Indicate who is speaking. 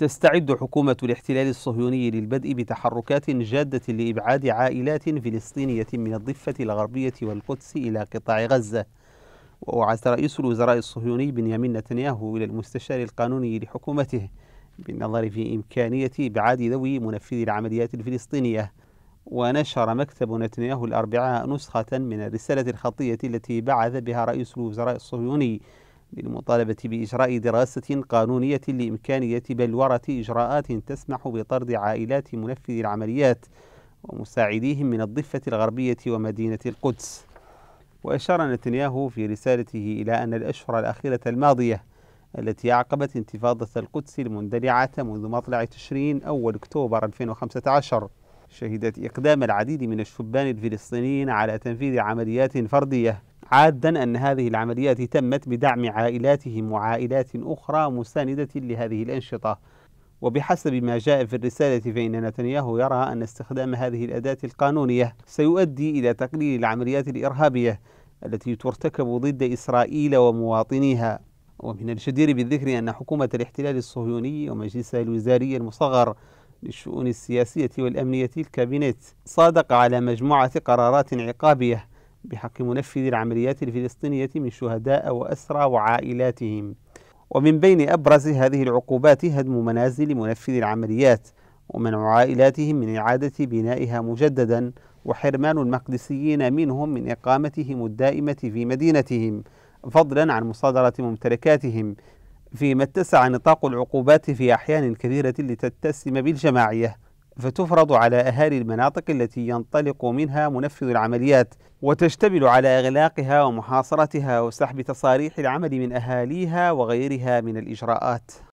Speaker 1: تستعد حكومة الاحتلال الصهيوني للبدء بتحركات جادة لإبعاد عائلات فلسطينية من الضفة الغربية والقدس إلى قطاع غزة ووعد رئيس الوزراء الصهيوني بنيامين نتنياهو إلى المستشار القانوني لحكومته بالنظر في إمكانية إبعاد ذوي منفذي العمليات الفلسطينية ونشر مكتب نتنياهو الأربعاء نسخة من الرسالة الخطية التي بعث بها رئيس الوزراء الصهيوني للمطالبة بإجراء دراسة قانونية لإمكانية بلورة إجراءات تسمح بطرد عائلات منفذي العمليات ومساعديهم من الضفة الغربية ومدينة القدس وأشار نتنياهو في رسالته إلى أن الأشهر الأخيرة الماضية التي أعقبت انتفاضة القدس المندلعة منذ مطلع تشرين أول أكتوبر 2015 شهدت إقدام العديد من الشبان الفلسطينيين على تنفيذ عمليات فردية عادا أن هذه العمليات تمت بدعم عائلاتهم وعائلات أخرى مساندة لهذه الأنشطة وبحسب ما جاء في الرسالة فإن نتنياهو يرى أن استخدام هذه الأداة القانونية سيؤدي إلى تقليل العمليات الإرهابية التي ترتكب ضد إسرائيل ومواطنيها ومن الجدير بالذكر أن حكومة الاحتلال الصهيوني ومجلسها الوزاري المصغر للشؤون السياسية والأمنية الكابينت صادق على مجموعة قرارات عقابية بحق منفذ العمليات الفلسطينية من شهداء وأسرى وعائلاتهم ومن بين أبرز هذه العقوبات هدم منازل منفذ العمليات ومنع عائلاتهم من إعادة بنائها مجددا وحرمان المقدسيين منهم من إقامتهم الدائمة في مدينتهم فضلا عن مصادرة ممتلكاتهم فيما اتسع نطاق العقوبات في أحيان كثيرة لتتسم بالجماعية فتفرض على أهالي المناطق التي ينطلق منها منفذ العمليات وتشتمل على إغلاقها ومحاصرتها وسحب تصاريح العمل من أهاليها وغيرها من الإجراءات